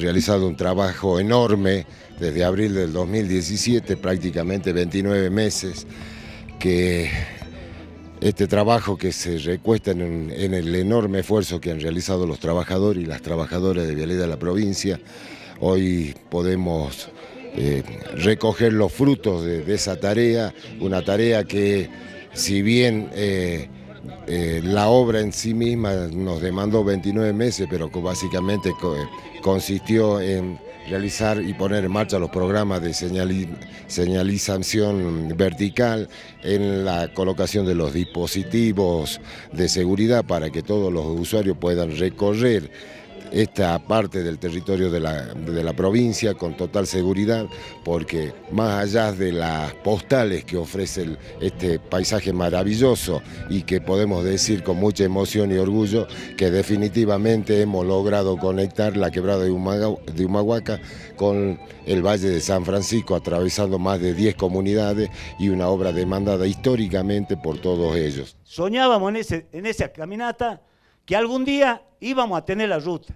realizado un trabajo enorme desde abril del 2017, prácticamente 29 meses, que este trabajo que se recuesta en, el enorme esfuerzo que han realizado los trabajadores y las trabajadoras de Vialidad de la provincia, hoy podemos eh, recoger los frutos de, esa tarea, una tarea que si bien... Eh, eh, la obra en sí misma nos demandó 29 meses, pero básicamente eh, consistió en realizar y poner en marcha los programas de señalización vertical en la colocación de los dispositivos de seguridad para que todos los usuarios puedan recorrer esta parte del territorio de la, provincia con total seguridad, porque más allá de las postales que ofrece este paisaje maravilloso y que podemos decir con mucha emoción y orgullo que definitivamente hemos logrado conectar la quebrada de, de Humahuaca con el Valle de San Francisco, atravesando más de 10 comunidades y una obra demandada históricamente por todos ellos. Soñábamos ese, en esa caminata que algún día íbamos a tener la ruta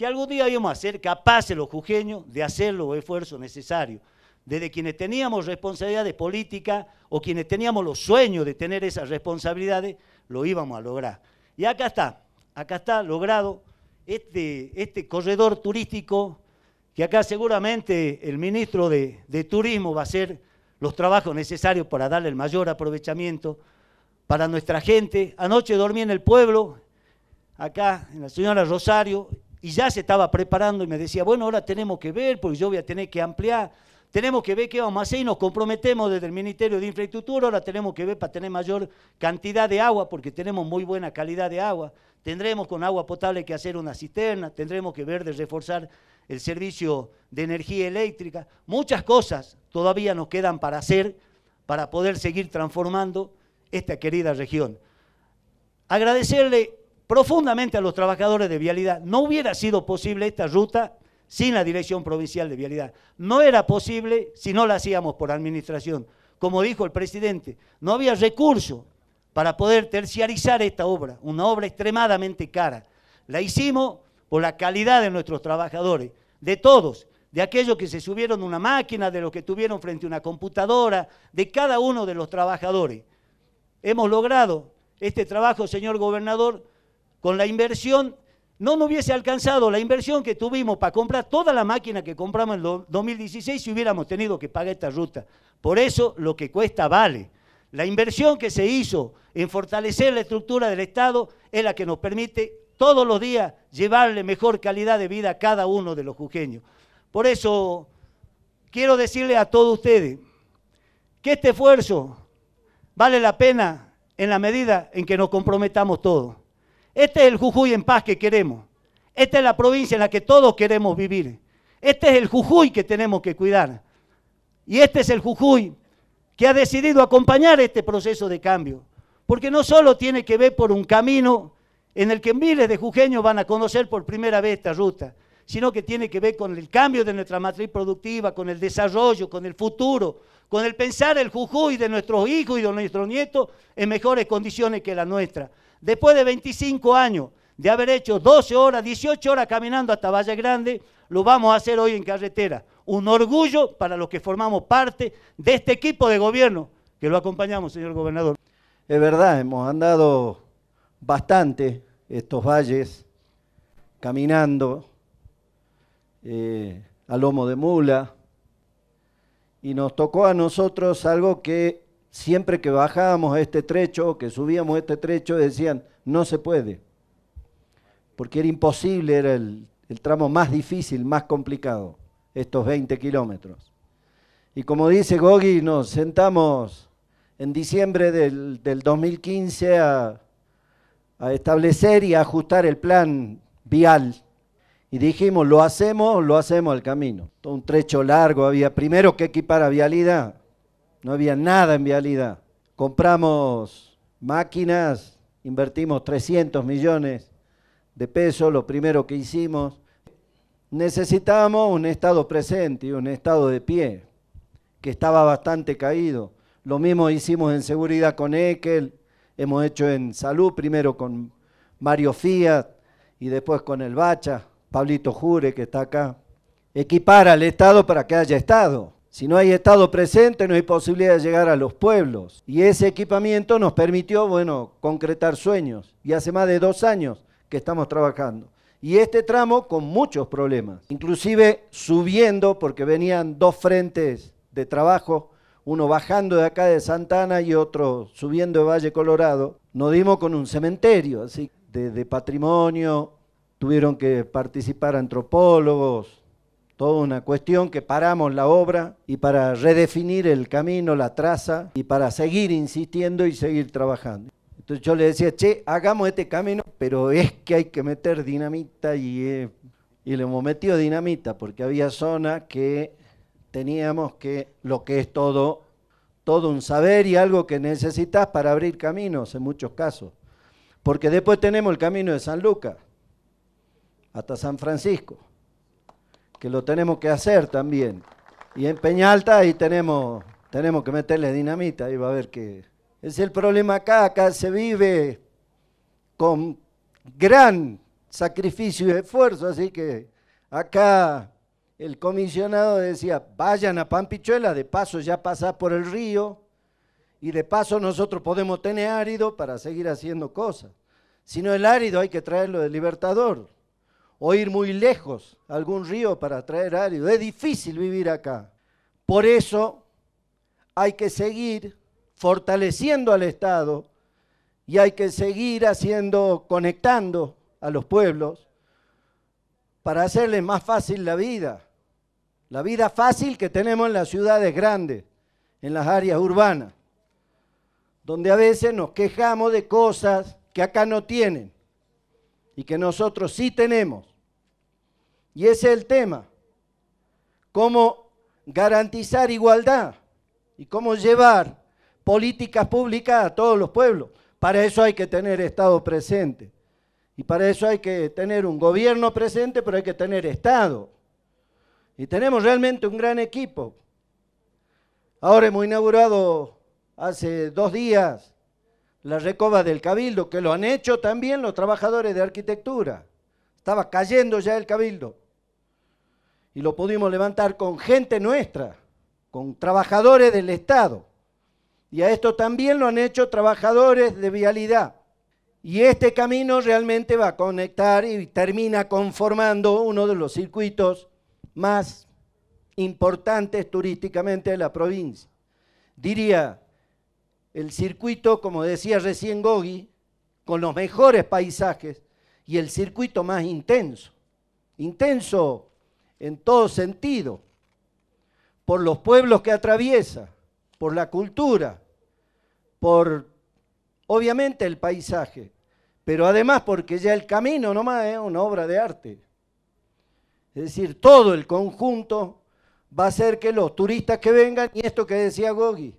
que algún día íbamos a ser capaces los jujeños de hacer los esfuerzos necesarios. Desde quienes teníamos responsabilidades políticas o quienes teníamos los sueños de tener esas responsabilidades, lo íbamos a lograr. Y acá está, acá está logrado este, este corredor turístico que acá seguramente el ministro de, de Turismo va a hacer los trabajos necesarios para darle el mayor aprovechamiento para nuestra gente. Anoche dormí en el pueblo, acá en la señora Rosario, y ya se estaba preparando y me decía, bueno, ahora tenemos que ver, porque yo voy a tener que ampliar, tenemos que ver qué vamos a hacer y nos comprometemos desde el Ministerio de Infraestructura, ahora tenemos que ver para tener mayor cantidad de agua, porque tenemos muy buena calidad de agua, tendremos con agua potable que hacer una cisterna, tendremos que ver de reforzar el servicio de energía eléctrica, muchas cosas todavía nos quedan para hacer para poder seguir transformando esta querida región. Agradecerle profundamente a los trabajadores de vialidad. No hubiera sido posible esta ruta sin la Dirección Provincial de Vialidad. No era posible si no la hacíamos por administración. Como dijo el presidente, no había recurso para poder terciarizar esta obra, una obra extremadamente cara. La hicimos por la calidad de nuestros trabajadores, de todos, de aquellos que se subieron a una máquina, de los que tuvieron frente a una computadora, de cada uno de los trabajadores. Hemos logrado este trabajo, señor gobernador, con la inversión, no nos hubiese alcanzado la inversión que tuvimos para comprar toda la máquina que compramos en 2016 si hubiéramos tenido que pagar esta ruta. Por eso lo que cuesta vale. La inversión que se hizo en fortalecer la estructura del Estado es la que nos permite todos los días llevarle mejor calidad de vida a cada uno de los jujeños. Por eso quiero decirle a todos ustedes que este esfuerzo vale la pena en la medida en que nos comprometamos todos. Este es el Jujuy en paz que queremos. Esta es la provincia en la que todos queremos vivir. Este es el Jujuy que tenemos que cuidar. Y este es el Jujuy que ha decidido acompañar este proceso de cambio. Porque no solo tiene que ver por un camino en el que miles de jujeños van a conocer por primera vez esta ruta, sino que tiene que ver con el cambio de nuestra matriz productiva, con el desarrollo, con el futuro, con el pensar el Jujuy de nuestros hijos y de nuestros nietos en mejores condiciones que la nuestra. Después de 25 años de haber hecho 12 horas, 18 horas caminando hasta Valle Grande, lo vamos a hacer hoy en carretera. Un orgullo para los que formamos parte de este equipo de gobierno que lo acompañamos, señor gobernador. Es verdad, hemos andado bastante estos valles, caminando eh, a lomo de mula, y nos tocó a nosotros algo que Siempre que bajábamos este trecho, que subíamos este trecho, decían, no se puede. Porque era imposible, era el, tramo más difícil, más complicado, estos 20 kilómetros. Y como dice Gogi, nos sentamos en diciembre del, 2015 a, establecer y ajustar el plan vial y dijimos, lo hacemos, lo hacemos al camino. Todo un trecho largo había. Primero que equipar a vialidad no había nada en vialidad. Compramos máquinas, invertimos 300 millones de pesos, lo primero que hicimos. Necesitábamos un Estado presente y un Estado de pie, que estaba bastante caído. Lo mismo hicimos en seguridad con Ekel, hemos hecho en salud, primero con Mario Fiat y después con el Bacha, Pablito Jure, que está acá. Equipar al Estado para que haya Estado. Si no hay Estado presente, no hay posibilidad de llegar a los pueblos. Y ese equipamiento nos permitió, bueno, concretar sueños. Y hace más de dos años que estamos trabajando. Y este tramo con muchos problemas, inclusive subiendo, porque venían dos frentes de trabajo, uno bajando de acá de Santana y otro subiendo de Valle Colorado, nos dimos con un cementerio, así de patrimonio, tuvieron que participar antropólogos, toda una cuestión que paramos la obra y para redefinir el camino, la traza y para seguir insistiendo y seguir trabajando. Entonces yo le decía, che, hagamos este camino, pero es que hay que meter dinamita y, eh, y le hemos metido dinamita porque había zona que teníamos que lo que es todo, todo un saber y algo que necesitas para abrir caminos en muchos casos. Porque después tenemos el camino de San Lucas hasta San Francisco que lo tenemos que hacer también. Y en Peñalta ahí tenemos, tenemos que meterle dinamita, ahí va a ver que Es el problema acá, acá se vive con gran sacrificio y esfuerzo, así que acá el comisionado decía, vayan a Pampichuela, de paso ya pasa por el río, y de paso nosotros podemos tener árido para seguir haciendo cosas. Si no el árido hay que traerlo del Libertador o ir muy lejos a algún río para traer árido. Es difícil vivir acá. Por eso hay que seguir fortaleciendo al Estado y hay que seguir haciendo, conectando a los pueblos para hacerles más fácil la vida. La vida fácil que tenemos en las ciudades grandes, en las áreas urbanas, donde a veces nos quejamos de cosas que acá no tienen y que nosotros sí tenemos. Y ese es el tema. Cómo garantizar igualdad y cómo llevar políticas públicas a todos los pueblos. Para eso hay que tener Estado presente. Y para eso hay que tener un gobierno presente, pero hay que tener Estado. Y tenemos realmente un gran equipo. Ahora hemos inaugurado hace dos días la recoba del Cabildo, que lo han hecho también los trabajadores de arquitectura. Estaba cayendo ya el cabildo. Y lo pudimos levantar con gente nuestra, con trabajadores del Estado. Y a esto también lo han hecho trabajadores de vialidad. Y este camino realmente va a conectar y termina conformando uno de los circuitos más importantes turísticamente de la provincia. Diría, el circuito, como decía recién Gogi, con los mejores paisajes, y el circuito más intenso. Intenso en todo sentido, por los pueblos que atraviesa, por la cultura, por obviamente el paisaje, pero además porque ya el camino nomás es una obra de arte. Es decir, todo el conjunto va a hacer que los turistas que vengan, y esto que decía Gogi,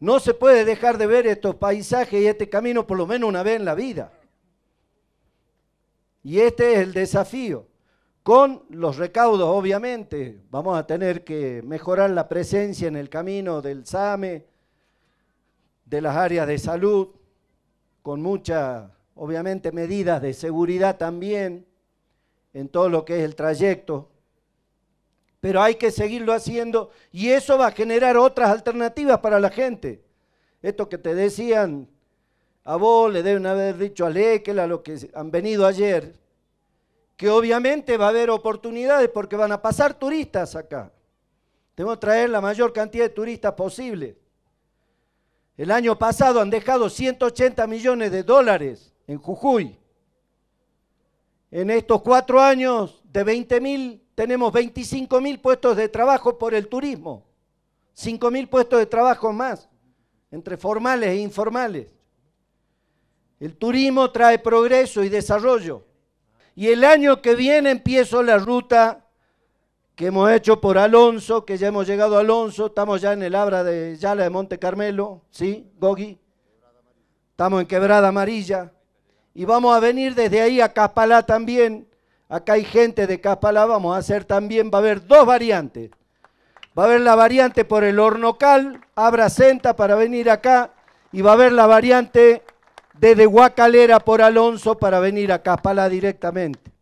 no se puede dejar de ver estos paisajes y este camino por lo menos una vez en la vida. Y este es el desafío. Con los recaudos, obviamente, vamos a tener que mejorar la presencia en el camino del SAME, de las áreas de salud, con muchas, obviamente, medidas de seguridad también en todo lo que es el trayecto. Pero hay que seguirlo haciendo y eso va a generar otras alternativas para la gente. Esto que te decían, a vos le deben haber dicho a Lekel, a los que han venido ayer, que obviamente va a haber oportunidades porque van a pasar turistas acá. Tenemos que traer la mayor cantidad de turistas posible. El año pasado han dejado 180 millones de dólares en Jujuy. En estos cuatro años de 20 mil, tenemos 25 mil puestos de trabajo por el turismo. 5 mil puestos de trabajo más, entre formales e informales. El turismo trae progreso y desarrollo. Y el año que viene empiezo la ruta que hemos hecho por Alonso, que ya hemos llegado a Alonso, estamos ya en el Abra de Yala de Monte Carmelo, ¿sí, Gogi? Estamos en Quebrada Amarilla. Y vamos a venir desde ahí a Caspalá también. Acá hay gente de Caspalá, vamos a hacer también, va a haber dos variantes. Va a haber la variante por el Hornocal, Abra Senta para venir acá, y va a haber la variante desde Huacalera por Alonso para venir a Capala directamente.